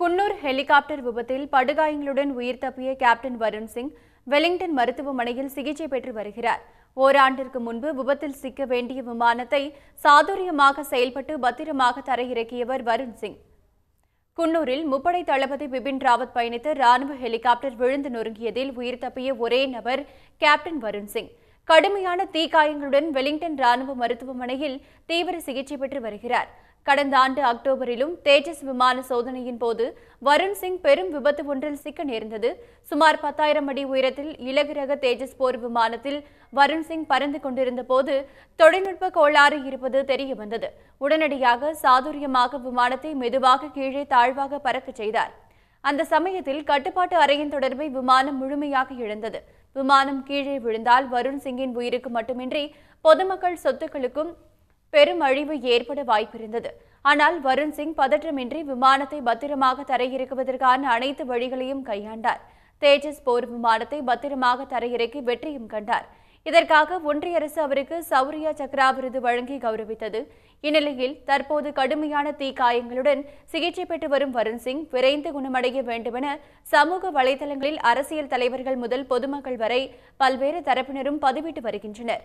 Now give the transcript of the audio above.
Coonoor helicopter விபத்தில் படுகாயங்களுடன் உயிர் தப்பிய கேப்டன் வருண் சிங் வெலிங்டன் மருத்துவமனையில் சிகிச்சை பெற்று வருகிறார் ஓராண்டிற்கு முன்பு விபத்தில் சிக்க வேண்டிய விமானத்தை சாதுரியமாக செயல்பட்டு பத்திரமாக தரையிறக்கியவர் வருண் சிங் குன்னூரில் முப்படை தளபதி பிபின் ராவத் பயணித்து ராணுவ ஹெலிகாப்டர் விழுந்து நொறுங்கியதில் உயிர் தப்பிய ஒரே நபர் கேப்டன் வருண் சிங் கடுமையான தீக்காயங்களுடன் வெலிங்டன் ராணுவ மருத்துவமனையில் தீவிர சிகிச்சை பெற்று வருகிறார் கடந்த ஆண்டு அக்டோபரிலும் தேஜஸ் விமான சோதனையின் போது வருண் சிங் பெரும் விபத்து ஒன்றில் சிக்க நேர்ந்தது சுமார் பத்தாயிரம் அடி உயரத்தில் இலகுரக தேஜஸ் போர் விமானத்தில் வருண் சிங் பறந்து கொண்டிருந்த போது தொழில்நுட்ப கோளாறு இருப்பது தெரியவந்தது உடனடியாக சாதுரியமாக விமானத்தை மெதுவாக கீழே தாழ்வாக பறக்கச் செய்தார் அந்த சமயத்தில் கட்டுப்பாட்டு அறையின் தொடர்பை விமானம் முழுமையாக இழந்தது விமானம் கீழே விழுந்தால் வருண் சிங்கின் உயிருக்கு மட்டுமின்றி பொதுமக்கள் சொத்துக்களுக்கும் பெரும் அழிவு ஏற்பட வாய்ப்பிருந்தது ஆனால் வருண் சிங் பதற்றமின்றி விமானத்தை பத்திரமாக தரையிறக்குவதற்கான அனைத்து வழிகளையும் கையாண்டார் தேஜஸ் போர் விமானத்தை பத்திரமாக தரையிறக்கி வெற்றியும் கண்டார் இதற்காக ஒன்றிய அரசு அவருக்கு சௌரியா சக்ரா விருது வழங்கி கௌரவித்தது இந்நிலையில் தற்போது கடுமையான தீக்காயங்களுடன் சிகிச்சை பெற்று வரும் வருண் சிங் விரைந்து குணமடைய வேண்டுமென சமூக வலைதளங்களில் அரசியல் தலைவர்கள் முதல் பொதுமக்கள் வரை பல்வேறு தரப்பினரும் பதிவிட்டு வருகின்றனர்